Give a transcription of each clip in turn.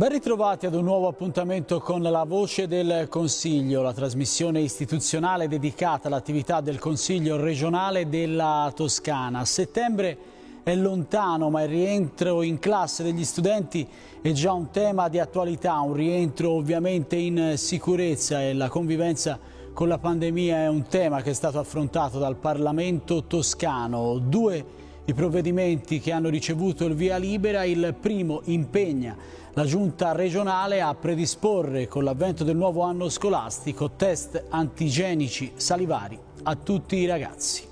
Ben ritrovati ad un nuovo appuntamento con La Voce del Consiglio, la trasmissione istituzionale dedicata all'attività del Consiglio regionale della Toscana. A settembre è lontano, ma il rientro in classe degli studenti è già un tema di attualità, un rientro ovviamente in sicurezza e la convivenza con la pandemia è un tema che è stato affrontato dal Parlamento toscano. Due i provvedimenti che hanno ricevuto il via libera, il primo impegna la giunta regionale a predisporre con l'avvento del nuovo anno scolastico test antigenici salivari a tutti i ragazzi.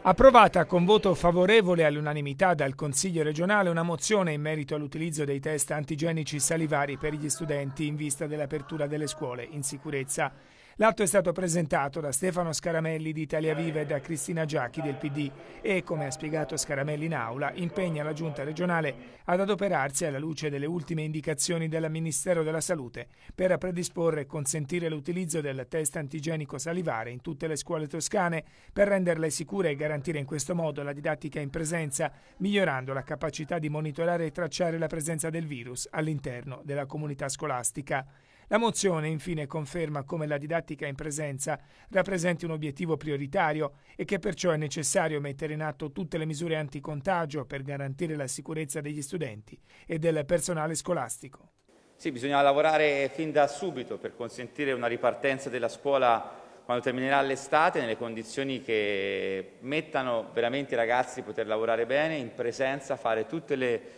Approvata con voto favorevole all'unanimità dal Consiglio regionale una mozione in merito all'utilizzo dei test antigenici salivari per gli studenti in vista dell'apertura delle scuole in sicurezza. L'atto è stato presentato da Stefano Scaramelli di Italia Viva e da Cristina Giacchi del PD e, come ha spiegato Scaramelli in aula, impegna la Giunta regionale ad adoperarsi alla luce delle ultime indicazioni del Ministero della Salute per predisporre e consentire l'utilizzo del test antigenico salivare in tutte le scuole toscane per renderle sicure e garantire in questo modo la didattica in presenza, migliorando la capacità di monitorare e tracciare la presenza del virus all'interno della comunità scolastica. La mozione infine conferma come la didattica in presenza rappresenti un obiettivo prioritario e che perciò è necessario mettere in atto tutte le misure anticontagio per garantire la sicurezza degli studenti e del personale scolastico. Sì, bisogna lavorare fin da subito per consentire una ripartenza della scuola quando terminerà l'estate nelle condizioni che mettano veramente i ragazzi di poter lavorare bene, in presenza, fare tutte le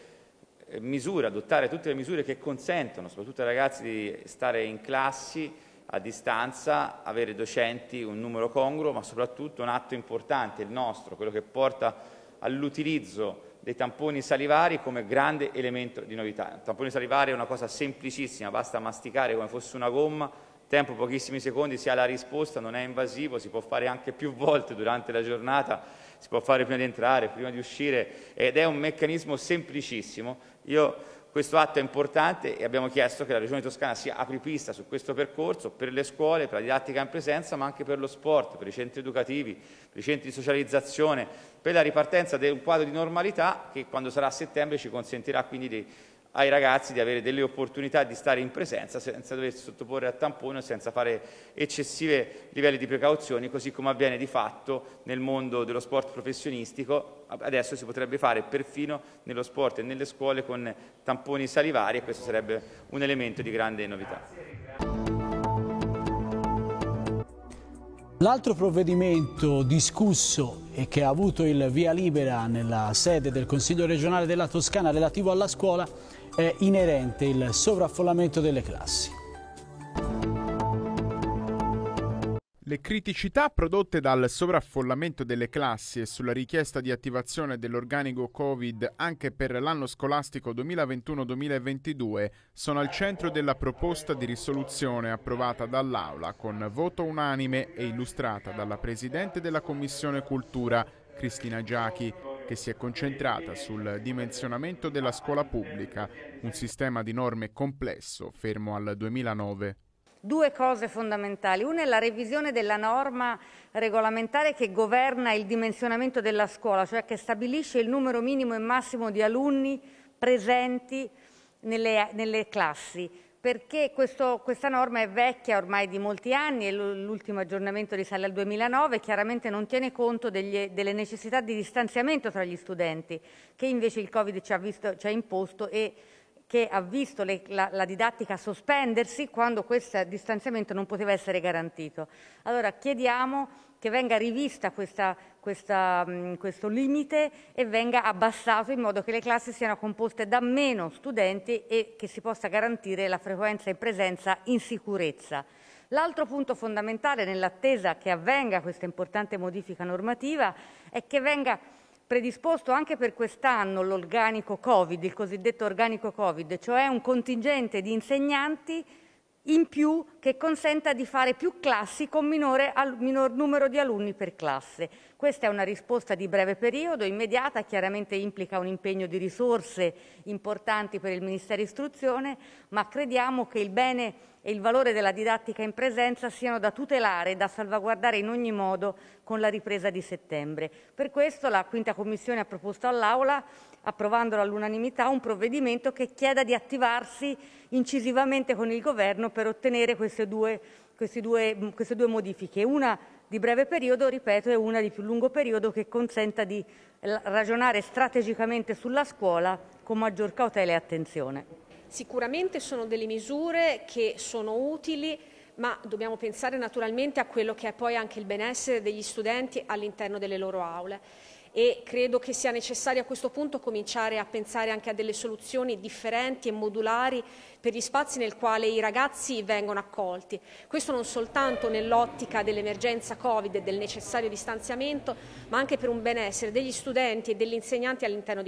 misure, adottare tutte le misure che consentono, soprattutto ai ragazzi, di stare in classi a distanza, avere docenti un numero congruo, ma soprattutto un atto importante, il nostro, quello che porta all'utilizzo dei tamponi salivari come grande elemento di novità. Il tampone salivare è una cosa semplicissima, basta masticare come fosse una gomma, tempo pochissimi secondi si ha la risposta, non è invasivo, si può fare anche più volte durante la giornata si può fare prima di entrare, prima di uscire ed è un meccanismo semplicissimo. Io, questo atto è importante e abbiamo chiesto che la Regione Toscana sia apripista su questo percorso per le scuole, per la didattica in presenza, ma anche per lo sport, per i centri educativi, per i centri di socializzazione, per la ripartenza di un quadro di normalità che quando sarà a settembre ci consentirà quindi di ai ragazzi di avere delle opportunità di stare in presenza senza doversi sottoporre a tampone senza fare eccessivi livelli di precauzioni, così come avviene di fatto nel mondo dello sport professionistico. Adesso si potrebbe fare perfino nello sport e nelle scuole con tamponi salivari e questo sarebbe un elemento di grande novità. L'altro provvedimento discusso e che ha avuto il via libera nella sede del Consiglio regionale della Toscana relativo alla scuola è inerente il sovraffollamento delle classi. Le criticità prodotte dal sovraffollamento delle classi e sulla richiesta di attivazione dell'organico Covid anche per l'anno scolastico 2021-2022 sono al centro della proposta di risoluzione approvata dall'Aula con voto unanime e illustrata dalla Presidente della Commissione Cultura, Cristina Giachi che si è concentrata sul dimensionamento della scuola pubblica, un sistema di norme complesso fermo al 2009 due cose fondamentali. Una è la revisione della norma regolamentare che governa il dimensionamento della scuola, cioè che stabilisce il numero minimo e massimo di alunni presenti nelle, nelle classi perché questo, questa norma è vecchia ormai di molti anni e l'ultimo aggiornamento risale al 2009, chiaramente non tiene conto degli, delle necessità di distanziamento tra gli studenti che invece il Covid ci ha, visto, ci ha imposto e che ha visto le, la, la, didattica sospendersi quando questo distanziamento non poteva essere garantito. Allora chiediamo che venga rivista questa, questa, mh, mm, questo limite e venga abbassato in modo che le classi siano composte da meno studenti e che si possa garantire la frequenza in presenza in sicurezza. L'altro punto fondamentale nell'attesa che avvenga questa importante modifica normativa è che venga predisposto anche per quest'anno l'organico Covid, il cosiddetto organico Covid, cioè un contingente di insegnanti in più che consenta di fare più classi con minore, minor numero di alunni per classe. Questa è una risposta di breve periodo, immediata, chiaramente implica un impegno di risorse importanti per il Ministero Istruzione, ma crediamo che il bene e il valore della didattica in presenza siano da tutelare e da salvaguardare in ogni modo con la ripresa di settembre. Per questo la Quinta Commissione ha proposto all'Aula, approvandolo all'unanimità, un provvedimento che chieda di attivarsi incisivamente con il Governo per ottenere queste due, queste due, queste due modifiche. Una di breve periodo, ripeto, è una di più lungo periodo che consenta di eh, ragionare strategicamente sulla scuola con maggior cautela e attenzione. Sicuramente sono delle misure che sono utili ma dobbiamo pensare naturalmente a quello che è poi anche il benessere degli studenti all'interno delle loro aule e credo che sia necessario a questo punto cominciare a pensare anche a delle soluzioni differenti e modulari per gli spazi nel quale i ragazzi vengono accolti. Questo non soltanto nell'ottica dell'emergenza Covid e del necessario distanziamento, ma anche per un benessere degli studenti e degli insegnanti all'interno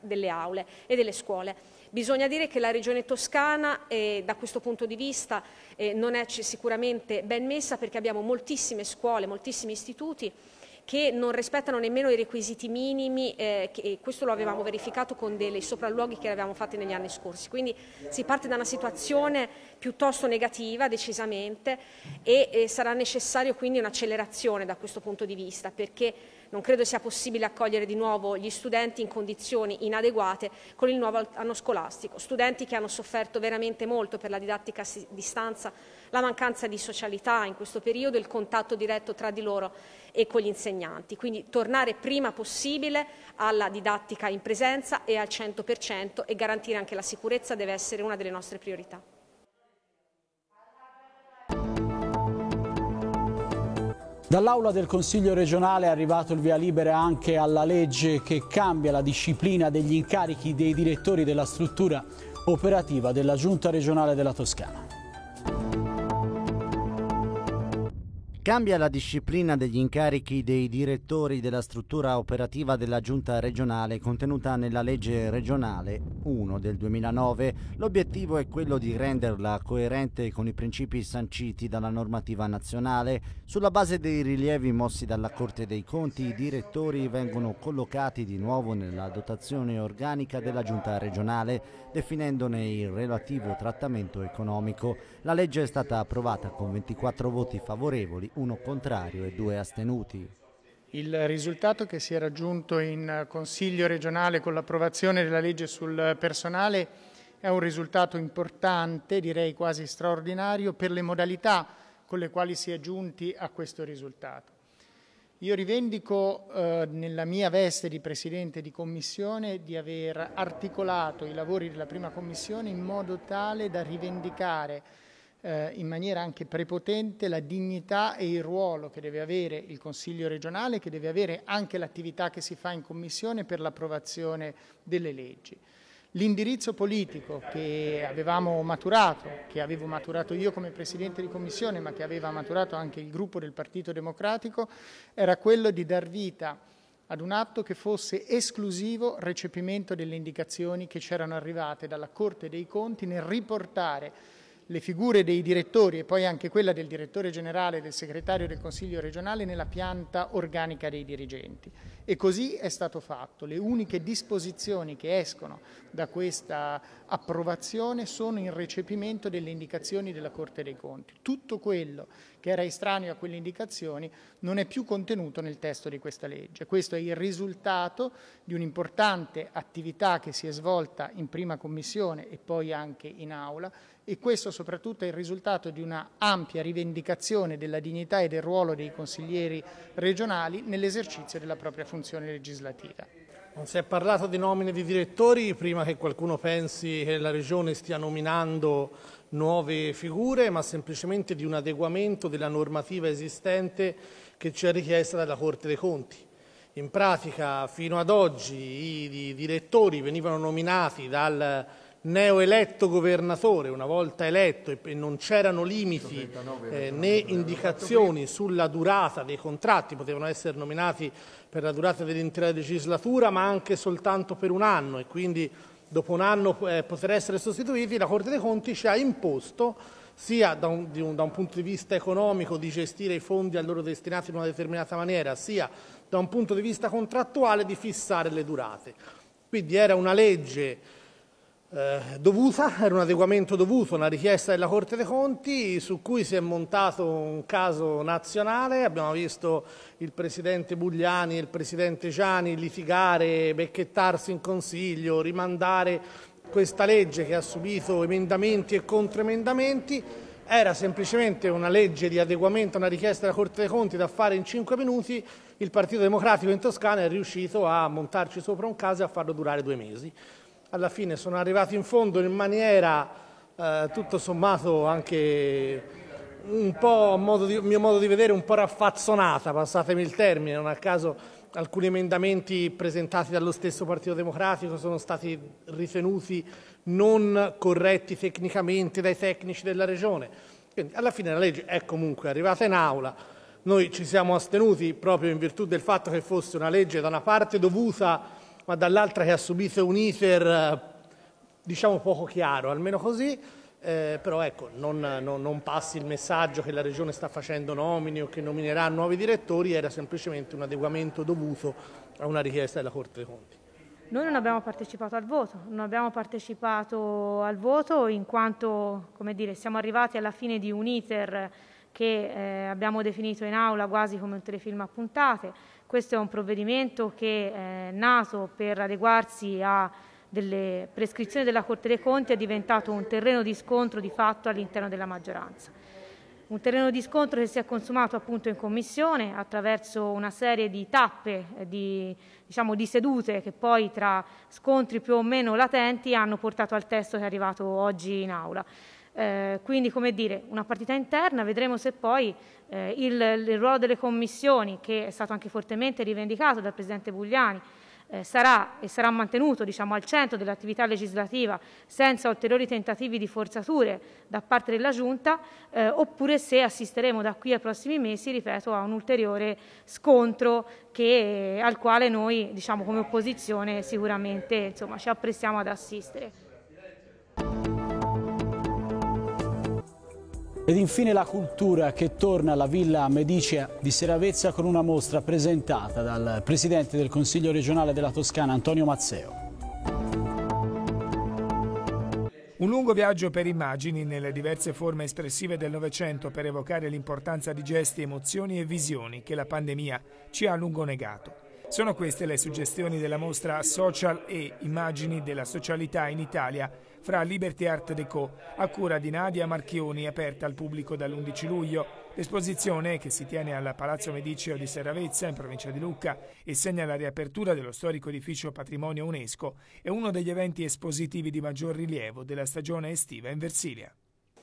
delle aule e delle scuole. Bisogna dire che la Regione Toscana eh, da questo punto di vista eh, non è sicuramente ben messa perché abbiamo moltissime scuole, moltissimi istituti che non rispettano nemmeno i requisiti minimi eh, e questo lo avevamo verificato con dei sopralluoghi che avevamo fatti negli anni scorsi. Quindi si parte da una situazione piuttosto negativa decisamente e, e sarà necessario quindi un'accelerazione da questo punto di vista perché non credo sia possibile accogliere di nuovo gli studenti in condizioni inadeguate con il nuovo anno scolastico, studenti che hanno sofferto veramente molto per la didattica a distanza la mancanza di socialità in questo periodo, il contatto diretto tra di loro e con gli insegnanti. Quindi tornare prima possibile alla didattica in presenza e al 100% e garantire anche la sicurezza deve essere una delle nostre priorità. Dall'aula del Consiglio regionale è arrivato il via libera anche alla legge che cambia la disciplina degli incarichi dei direttori della struttura operativa della Giunta regionale della Toscana. Cambia la disciplina degli incarichi dei direttori della struttura operativa della Giunta regionale contenuta nella legge regionale 1 del 2009. L'obiettivo è quello di renderla coerente con i principi sanciti dalla normativa nazionale. Sulla base dei rilievi mossi dalla Corte dei Conti, i direttori vengono collocati di nuovo nella dotazione organica della Giunta regionale, definendone il relativo trattamento economico. La legge è stata approvata con 24 voti favorevoli uno contrario e due astenuti. Il risultato che si è raggiunto in Consiglio regionale con l'approvazione della legge sul personale è un risultato importante, direi quasi straordinario, per le modalità con le quali si è giunti a questo risultato. Io rivendico eh, nella mia veste di Presidente di Commissione di aver articolato i lavori della prima Commissione in modo tale da rivendicare eh, in maniera anche prepotente la dignità e il ruolo che deve avere il Consiglio regionale, che deve avere anche l'attività che si fa in Commissione per l'approvazione delle leggi. L'indirizzo politico che avevamo maturato, che avevo maturato io come Presidente di Commissione, ma che aveva maturato anche il gruppo del Partito Democratico, era quello di dar vita ad un atto che fosse esclusivo recepimento delle indicazioni che c'erano arrivate dalla Corte dei Conti nel riportare le figure dei direttori e poi anche quella del direttore generale e del segretario del Consiglio regionale nella pianta organica dei dirigenti. E così è stato fatto. Le uniche disposizioni che escono da questa approvazione sono in recepimento delle indicazioni della Corte dei Conti. Tutto quello che era estraneo a quelle indicazioni non è più contenuto nel testo di questa legge. Questo è il risultato di un'importante attività che si è svolta in prima commissione e poi anche in aula e questo soprattutto è il risultato di una ampia rivendicazione della dignità e del ruolo dei consiglieri regionali nell'esercizio della propria funzione legislativa. Non si è parlato di nomine di direttori prima che qualcuno pensi che la Regione stia nominando nuove figure, ma semplicemente di un adeguamento della normativa esistente che ci è richiesta dalla Corte dei Conti. In pratica, fino ad oggi, i direttori venivano nominati dal neoeletto governatore, una volta eletto e non c'erano limiti eh, né indicazioni sulla durata dei contratti, potevano essere nominati per la durata dell'intera legislatura ma anche soltanto per un anno e quindi dopo un anno eh, poter essere sostituiti, la Corte dei Conti ci ha imposto sia da un, un, da un, punto di vista economico di gestire i fondi a loro destinati in una determinata maniera, sia da un punto di vista contrattuale di fissare le durate. Quindi era una legge eh, dovuta, era un adeguamento dovuto, una richiesta della Corte dei Conti su cui si è montato un caso nazionale, abbiamo visto il Presidente Bugliani e il Presidente Gianni litigare, becchettarsi in Consiglio, rimandare questa legge che ha subito emendamenti e controemendamenti, era semplicemente una legge di adeguamento a una richiesta della Corte dei Conti da fare in cinque minuti, il Partito Democratico in Toscana è riuscito a montarci sopra un caso e a farlo durare due mesi alla fine sono arrivati in fondo in maniera eh, tutto sommato anche un po', a modo di, mio modo di vedere, un po' raffazzonata, passatemi il termine, non a caso alcuni emendamenti presentati dallo stesso Partito Democratico sono stati ritenuti non corretti tecnicamente dai tecnici della Regione. Quindi alla fine la legge è comunque arrivata in aula, noi ci siamo astenuti proprio in virtù del fatto che fosse una legge da una parte dovuta ma dall'altra che ha subito un iter eh, diciamo poco chiaro, almeno così, eh, però ecco, non, non, non, passi il messaggio che la Regione sta facendo nomini o che nominerà nuovi direttori, era semplicemente un adeguamento dovuto a una richiesta della Corte dei Conti. Noi non abbiamo partecipato al voto, non abbiamo partecipato al voto in quanto dire, siamo arrivati alla fine di un iter che eh, abbiamo definito in aula quasi come un telefilm a puntate questo è un provvedimento che è eh, nato per adeguarsi a delle prescrizioni della Corte dei Conti è diventato un terreno di scontro di fatto all'interno della maggioranza. Un terreno di scontro che si è consumato appunto in Commissione attraverso una serie di tappe, eh, di, diciamo, di sedute che poi tra scontri più o meno latenti hanno portato al testo che è arrivato oggi in Aula. Eh, quindi, come dire, una partita interna, vedremo se poi eh, il, il, ruolo delle commissioni, che è stato anche fortemente rivendicato dal Presidente Bugliani, eh, sarà e sarà mantenuto diciamo, al centro dell'attività legislativa senza ulteriori tentativi di forzature da parte della Giunta, eh, oppure se assisteremo da qui ai prossimi mesi, ripeto, a un ulteriore scontro che, al quale noi, diciamo, come opposizione, sicuramente insomma, ci apprestiamo ad assistere. Ed infine la cultura che torna alla Villa Medicea di Seravezza con una mostra presentata dal Presidente del Consiglio regionale della Toscana Antonio Mazzeo. Un lungo viaggio per immagini nelle diverse forme espressive del Novecento per evocare l'importanza di gesti, emozioni e visioni che la pandemia ci ha a lungo negato. Sono queste le suggestioni della mostra Social e immagini della socialità in Italia fra Liberty Art Deco, a cura di Nadia Marchioni, aperta al pubblico dall'11 luglio. L'esposizione, che si tiene al Palazzo Mediceo di Serravezza, in provincia di Lucca, e segna la riapertura dello storico edificio patrimonio UNESCO, è uno degli eventi espositivi di maggior rilievo della stagione estiva in Versilia.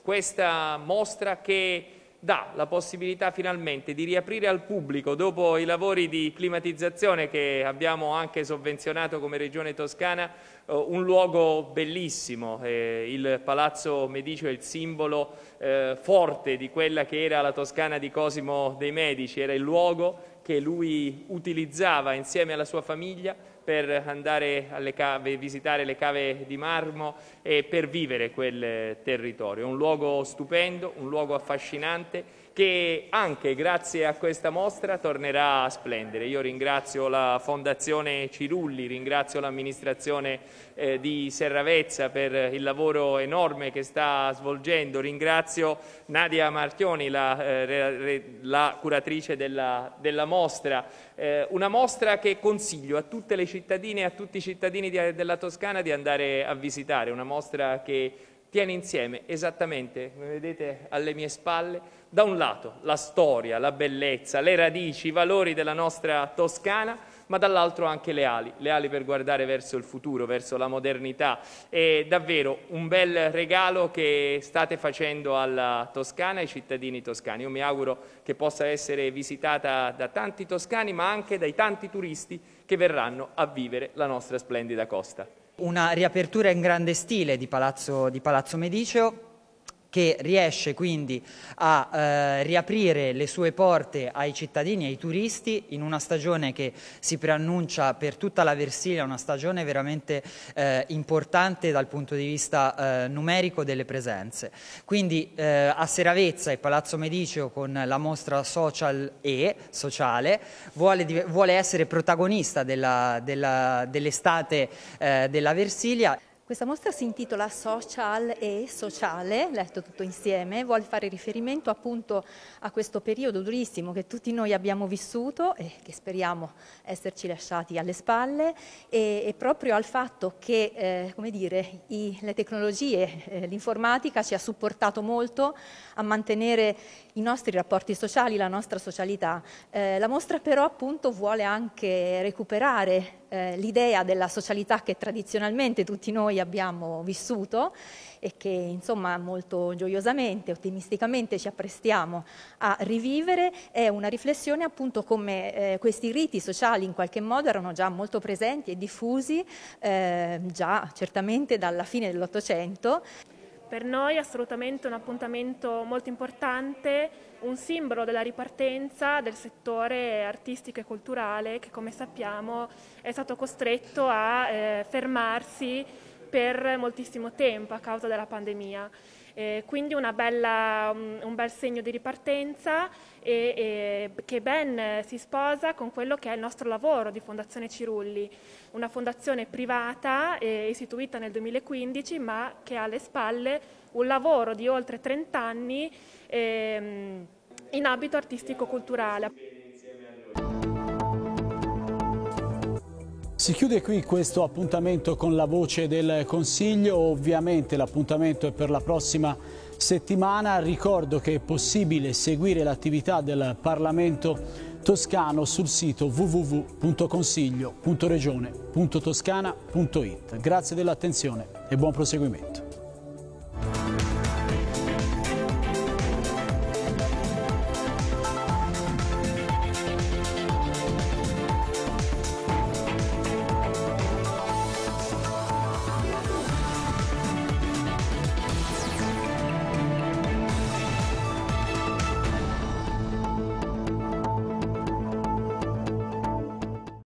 Questa mostra che dà la possibilità finalmente di riaprire al pubblico dopo i lavori di climatizzazione che abbiamo anche sovvenzionato come Regione Toscana, eh, un luogo bellissimo, eh, il Palazzo Medicio è il simbolo eh, forte di quella che era la Toscana di Cosimo dei Medici, era il luogo che lui utilizzava insieme alla sua famiglia per andare alle cave, visitare le cave di marmo e per vivere quel territorio. Un luogo stupendo, un luogo affascinante che anche grazie a questa mostra tornerà a splendere. Io ringrazio la Fondazione Cirulli, ringrazio l'amministrazione eh, di Serravezza per il lavoro enorme che sta svolgendo, ringrazio Nadia Marchioni, la, eh, la curatrice della, della mostra, eh, una mostra che consiglio a tutte le cittadine e a tutti i cittadini di, della Toscana di andare a visitare, una mostra che tiene insieme esattamente, come vedete alle mie spalle, da un lato la storia, la bellezza, le radici, i valori della nostra Toscana, ma dall'altro anche le ali, le ali per guardare verso il futuro, verso la modernità. È davvero un bel regalo che state facendo alla Toscana, ai cittadini toscani. Io mi auguro che possa essere visitata da tanti toscani, ma anche dai tanti turisti che verranno a vivere la nostra splendida costa una riapertura in grande stile di Palazzo, di Palazzo Mediceo che riesce quindi a eh, riaprire le sue porte ai cittadini, ai turisti, in una stagione che si preannuncia per tutta la Versilia, una stagione veramente eh, importante dal punto di vista eh, numerico delle presenze. Quindi eh, a Seravezza e Palazzo Mediceo con la mostra social e sociale vuole, vuole essere protagonista dell'estate dell eh, della Versilia questa mostra si intitola Social e Sociale, letto tutto insieme, vuole fare riferimento appunto a questo periodo durissimo che tutti noi abbiamo vissuto e che speriamo esserci lasciati alle spalle e, e proprio al fatto che eh, come dire, i, le tecnologie, eh, l'informatica ci ha supportato molto a mantenere i nostri rapporti sociali, la nostra socialità. Eh, la mostra però appunto vuole anche recuperare eh, l'idea della socialità che tradizionalmente tutti noi abbiamo vissuto e che insomma molto gioiosamente, ottimisticamente ci apprestiamo a rivivere, è una riflessione appunto come eh, questi riti sociali in qualche modo erano già molto presenti e diffusi eh, già certamente dalla fine dell'Ottocento. Per noi è assolutamente un appuntamento molto importante, un simbolo della ripartenza del settore artistico e culturale che come sappiamo è stato costretto a eh, fermarsi per moltissimo tempo a causa della pandemia. Eh, quindi bella, mm, un bel segno di ripartenza e, e, che ben si sposa con quello che è il nostro lavoro di Fondazione Cirulli, una fondazione privata eh, istituita nel 2015 ma che ha alle spalle un lavoro di oltre 30 anni eh, in ambito artistico-culturale. Si chiude qui questo appuntamento con la voce del Consiglio, ovviamente l'appuntamento è per la prossima settimana, ricordo che è possibile seguire l'attività del Parlamento toscano sul sito www.consiglio.regione.toscana.it. Grazie dell'attenzione e buon proseguimento.